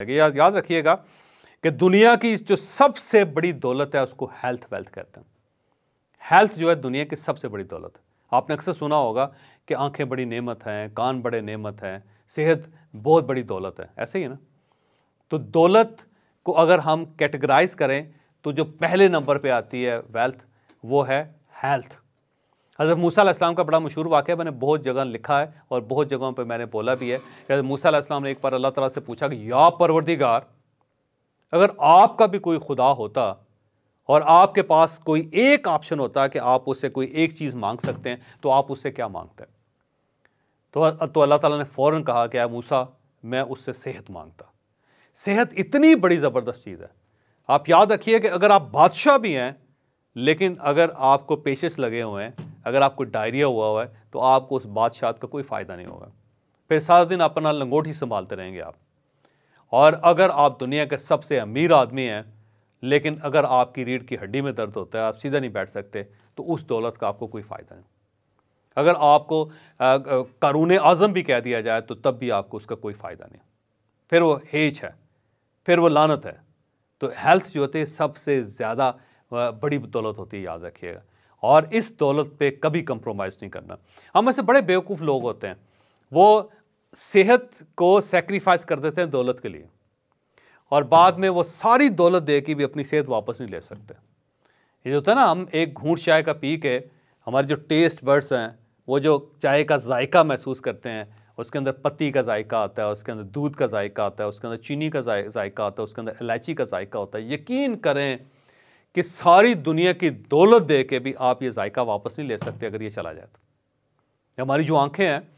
याद रखिएगा कि दुनिया की जो सबसे बड़ी दौलत है उसको हेल्थ वेल्थ कहते हैं हेल्थ जो है दुनिया की सबसे बड़ी दौलत आपने अक्सर सुना होगा कि आंखें बड़ी नेमत हैं कान बड़े नेमत हैं सेहत बहुत बड़ी दौलत है ऐसे ही ना तो दौलत को अगर हम कैटेगराइज करें तो जो पहले नंबर पे आती है वेल्थ वो है हेल्थ हज़रत मूसा इस्लाम का बड़ा मशहूर वाक़ मैंने बहुत जगह लिखा है और बहुत जगहों पर मैंने बोला भी है हज़रत मूसा इस्लाम ने एक बार अल्लाह तला से पूछा कि या परवरदिगार अगर आपका भी कोई खुदा होता और आपके पास कोई एक ऑप्शन होता कि आप उससे कोई एक चीज़ मांग सकते हैं तो आप उससे क्या मांगते हैं तो तो अल्लाह ताला ने फौरन कहा कि मूसा मैं उससे सेहत मांगता सेहत इतनी बड़ी ज़बरदस्त चीज़ है आप याद रखिए कि अगर आप बादशाह भी हैं लेकिन अगर आपको पेशेस लगे हुए हैं अगर आपको डायरिया हुआ हुआ है तो आपको उस बादशाह का कोई फ़ायदा नहीं होगा फिर सारा दिन अपना लंगोट ही संभालते रहेंगे आप और अगर आप दुनिया के सबसे अमीर आदमी हैं लेकिन अगर आपकी रीढ़ की हड्डी में दर्द होता है आप सीधा नहीं बैठ सकते तो उस दौलत का आपको कोई फ़ायदा नहीं अगर आपको कानून आज़म भी कह दिया जाए तो तब भी आपको उसका कोई फ़ायदा नहीं फिर वो हेच है फिर वो लानत है तो हेल्थ जो होती है सबसे ज़्यादा बड़ी दौलत होती है याद रखिएगा और इस दौलत पे कभी कंप्रोमाइज़ नहीं करना हम ऐसे बड़े बेवकूफ़ लोग होते हैं वो सेहत को सेक्रीफाइस कर देते हैं दौलत के लिए और बाद में वो सारी दौलत दे के भी अपनी सेहत वापस नहीं ले सकते ये जो होता है ना हम एक घूट चाय का पी के हमारे जो टेस्ट बर्ड्स हैं वो जो चाय का जायका महसूस करते हैं उसके अंदर पत्ती का जायका आता है उसके अंदर दूध का जायका आता है उसके अंदर चीनी का जायका आता है उसके अंदर इलायची का जायका होता है यकीन करें कि सारी दुनिया की दौलत दे के भी आप ये जायका वापस नहीं ले सकते अगर ये चला जाए तो हमारी जो आंखें हैं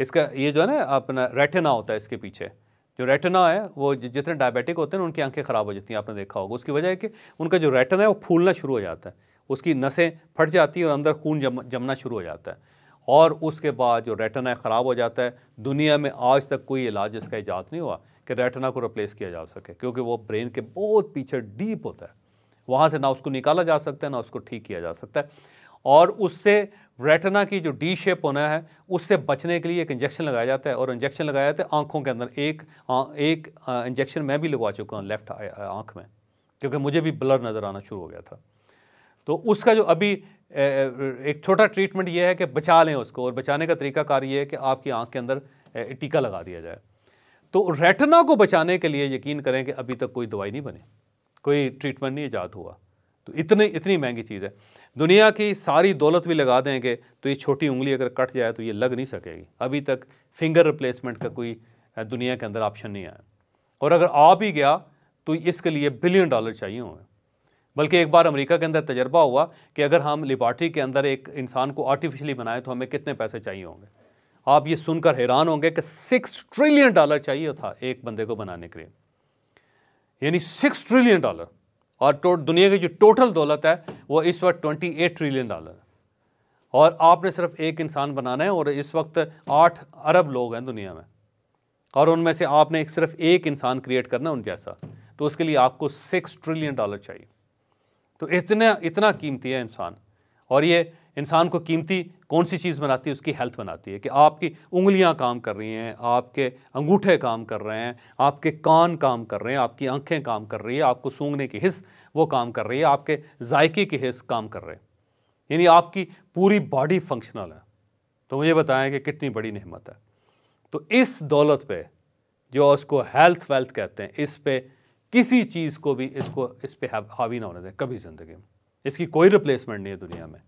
इसका ये जो है ना अपना रेटिना होता है इसके पीछे जो रेटिना है वो जितने डायबिटिक होते हैं उनकी आंखें ख़राब हो जाती हैं आपने देखा होगा उसकी वजह है कि उनका जो रेटिना है वो फूलना शुरू हो जाता है उसकी नसें फट जाती हैं और अंदर खून जम जमना शुरू हो जाता है और उसके बाद जो रेटना ख़राब हो जाता है दुनिया में आज तक कोई इलाज इसका ईजाद नहीं हुआ कि रेटना को रिप्लेस किया जा सके क्योंकि वो ब्रेन के बहुत पीछे डीप होता है वहाँ से ना उसको निकाला जा सकता है ना उसको ठीक किया जा सकता है और उससे रेटना की जो डी शेप होना है उससे बचने के लिए एक इंजेक्शन लगाया जाता है और इंजेक्शन लगाया जाता है आँखों के अंदर एक आ, एक इंजेक्शन मैं भी लगवा चुका हूँ लेफ्ट आँख में क्योंकि मुझे भी ब्लर नज़र आना शुरू हो गया था तो उसका जो अभी एक छोटा ट्रीटमेंट ये है कि बचा लें उसको और बचाने का तरीका कार ये है कि आपकी आँख के अंदर टीका लगा दिया जाए तो रेटना को बचाने के लिए यकीन करें कि अभी तक कोई दवाई नहीं बनी कोई ट्रीटमेंट नहीं ईजाद हुआ तो इतनी इतनी महंगी चीज़ है दुनिया की सारी दौलत भी लगा देंगे तो ये छोटी उंगली अगर कट जाए तो ये लग नहीं सकेगी अभी तक फिंगर रिप्लेसमेंट का कोई दुनिया के अंदर ऑप्शन नहीं आया और अगर आ भी गया तो इसके लिए बिलियन डॉलर चाहिए होंगे बल्कि एक बार अमेरिका के अंदर तजर्बा हुआ कि अगर हम लिबार्ट्री के अंदर एक इंसान को आर्टिफिशली बनाएं तो हमें कितने पैसे चाहिए होंगे आप ये सुनकर हैरान होंगे कि सिक्स ट्रिलियन डॉलर चाहिए था एक बंदे को बनाने के लिए यानी सिक्स ट्रिलियन डॉलर और टो दुनिया की जो टोटल दौलत है वो इस वक्त ट्वेंटी एट ट्रिलियन डॉलर और आपने सिर्फ एक इंसान बनाना है और इस वक्त आठ अरब लोग हैं दुनिया में और उनमें से आपने एक सिर्फ एक इंसान क्रिएट करना उन जैसा तो उसके लिए आपको सिक्स ट्रिलियन डॉलर चाहिए तो इतने इतना कीमती है इंसान और ये इंसान को कीमती कौन सी चीज़ बनाती है उसकी हेल्थ बनाती है कि आपकी उंगलियां काम कर रही हैं आपके अंगूठे काम कर रहे हैं आपके कान काम कर रहे हैं आपकी आंखें काम कर रही है आपको सूंघने की हिस्स वो काम कर रही है आपके जायके की हिस्स काम कर रहे हैं यानी आपकी पूरी बॉडी फंक्शनल है तो मुझे बताएं कि कितनी बड़ी नहमत है तो इस दौलत पे जो उसको हेल्थ वेल्थ कहते हैं इस पे किसी चीज़ को भी इसको इस पे हावी ना होने दें कभी ज़िंदगी में इसकी कोई रिप्लेसमेंट नहीं है दुनिया में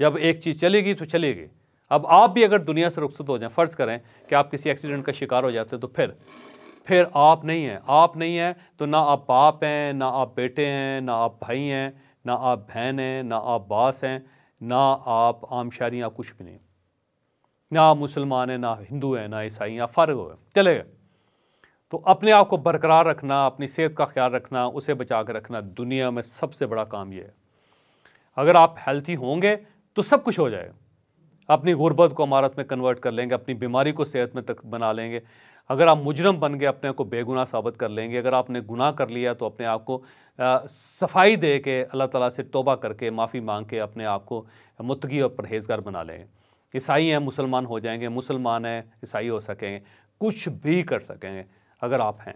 जब एक चीज़ चलेगी तो चलेगी अब आप भी अगर दुनिया से रुखसत हो जाएं फ़र्ज़ करें कि आप किसी एक्सीडेंट का शिकार हो जाते हैं तो फिर फिर आप नहीं हैं आप नहीं हैं तो ना आप बाप हैं ना आप बेटे हैं ना आप भाई हैं ना आप बहन हैं ना आप बास हैं ना आप आम शारी कुछ भी नहीं ना आप मुसलमान हैं ना हिंदू हैं ना ईसाई हैं फ़र्क हो चले गए तो अपने आप को बरकरार रखना अपनी सेहत का ख्याल रखना उसे बचा के रखना दुनिया में सबसे बड़ा काम यह है अगर आप हेल्थी होंगे तो सब कुछ हो जाएगा अपनी गुर्बत को अमारत में कन्वर्ट कर लेंगे अपनी बीमारी को सेहत में तक बना लेंगे अगर आप मुजरम बन गए अपने आप को बेगुनाह साबित कर लेंगे अगर आपने गुनाह कर लिया तो अपने आप को सफाई दे के अल्लाह ताला से तोबा करके माफ़ी मांग के अपने आप को मुतगी और परहेजगार बना लेंगे ईसाई हैं मुसलमान हो जाएंगे मुसलमान हैं ईसाई हो सकेंगे कुछ भी कर सकेंगे अगर आप हैं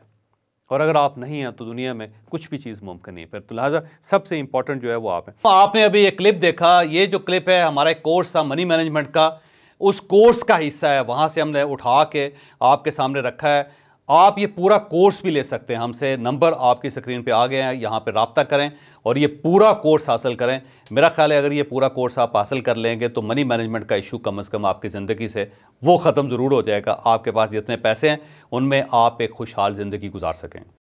और अगर आप नहीं हैं तो दुनिया में कुछ भी चीज़ मुमकिन नहीं है फिर तो लिहाजा सबसे इंपॉर्टेंट जो है वो आप हैं तो आपने अभी ये क्लिप देखा ये जो क्लिप है हमारा एक कोर्स था मनी मैनेजमेंट का उस कोर्स का हिस्सा है वहाँ से हमने उठा के आपके सामने रखा है आप ये पूरा कोर्स भी ले सकते हैं हमसे नंबर आपकी स्क्रीन पे आ गए हैं यहाँ पे रबता करें और ये पूरा कोर्स हासिल करें मेरा ख्याल है अगर ये पूरा कोर्स आप हासिल कर लेंगे तो मनी मैनेजमेंट का इशू कम अज़ कम आपकी ज़िंदगी से वो ख़त्म ज़रूर हो जाएगा आपके पास जितने पैसे हैं उनमें आप एक खुशहाल ज़िंदगी गुजार सकें